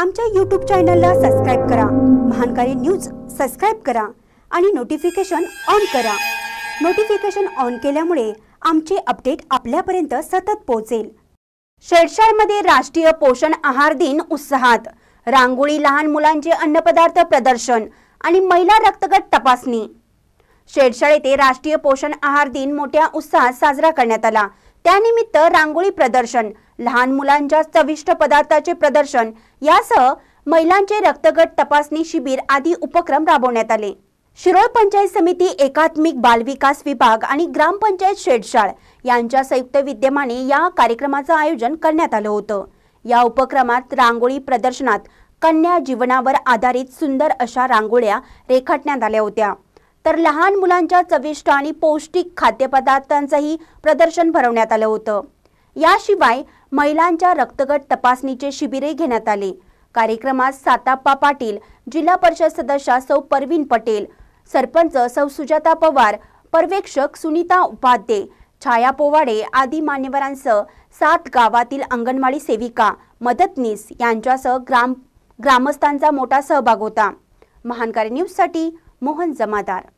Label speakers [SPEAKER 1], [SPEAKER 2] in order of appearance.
[SPEAKER 1] आमच्या यूट्यूब चॅनलला सबस्क्राईब करा महानकारी न्यूज सबस्क्राईब करा आणि नोटिफिकेशन ऑन करा नोटिफिकेशन ऑन केल्यामुळे आमचे अपडेट आपल्यापर्यंत सतत पोहोचेल शेडशाळमध्ये राष्ट्रीय पोषण आहार दिन उत्साहात रांगोळी लहान मुलांचे अन्नपदार्थ प्रदर्शन आणि महिला रक्तगट तपासणी शेडशाळ येथे राष्ट्रीय पोषण आहार दिन मोठ्या उत्साहात साजरा करण्यात आला त्यानिमित्त रांगोळी प्रदर्शन लहान मुलांच्या चविष्ट पदार्थाचे प्रदर्शन यासह महिलांचे रक्तगट तपासणी शिबिर आदी उपक्रम राबवण्यात आले शिरोळ पंचायत समिती एकात्मिक बालविकास विभाग आणि ग्रामपंचायत शेडशाळ यांच्या संयुक्त विद्यमाने या कार्यक्रमाचं आयोजन करण्यात आलं होतं या उपक्रमात रांगोळी प्रदर्शनात कन्या जीवनावर आधारित सुंदर अशा रांगोळ्या रेखाटण्यात आल्या होत्या तर लहान मुलांच्या चविष्ट आणि पौष्टिक खाद्यपदार्थांचंही प्रदर्शन भरवण्यात आलं होतं याशिवाय महिलांच्या रक्तगट तपासणीचे शिबिरे घेण्यात आले कार्यक्रमात साताप्पा पाटील जिल्हा परिषद सदस्या सौ परवीन पटेल सरपंच सौ सुजाता पवार पर्यवेक्षक सुनीता उपाध्ये छाया पोवाडे आदी मान्यवरांसह सात गावातील अंगणवाडी सेविका मदतनीस यांच्यासह ग्राम ग्रामस्थांचा मोठा सहभाग होता महानकारी न्यूजसाठी मोहन जमादार